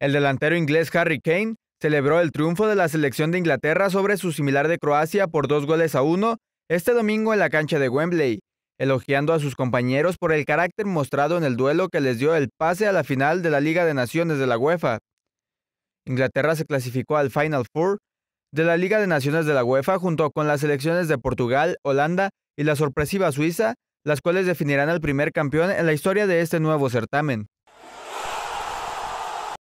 El delantero inglés Harry Kane celebró el triunfo de la selección de Inglaterra sobre su similar de Croacia por dos goles a uno este domingo en la cancha de Wembley, elogiando a sus compañeros por el carácter mostrado en el duelo que les dio el pase a la final de la Liga de Naciones de la UEFA. Inglaterra se clasificó al Final Four de la Liga de Naciones de la UEFA junto con las selecciones de Portugal, Holanda y la sorpresiva Suiza, las cuales definirán al primer campeón en la historia de este nuevo certamen.